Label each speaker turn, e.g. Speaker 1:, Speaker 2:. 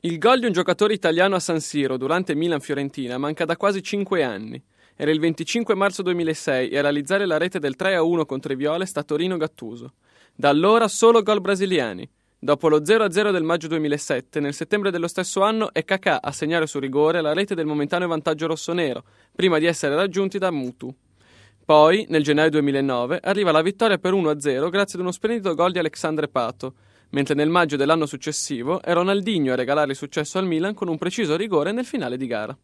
Speaker 1: Il gol di un giocatore italiano a San Siro durante Milan-Fiorentina manca da quasi 5 anni. Era il 25 marzo 2006 e a realizzare la rete del 3-1 contro i Viola è stato Rino Gattuso. Da allora solo gol brasiliani. Dopo lo 0-0 del maggio 2007, nel settembre dello stesso anno è Kakà a segnare su rigore la rete del momentaneo vantaggio rossonero, prima di essere raggiunti da Mutu. Poi, nel gennaio 2009, arriva la vittoria per 1-0 grazie ad uno splendido gol di Alexandre Pato, mentre nel maggio dell'anno successivo è Ronaldinho a regalare il successo al Milan con un preciso rigore nel finale di gara.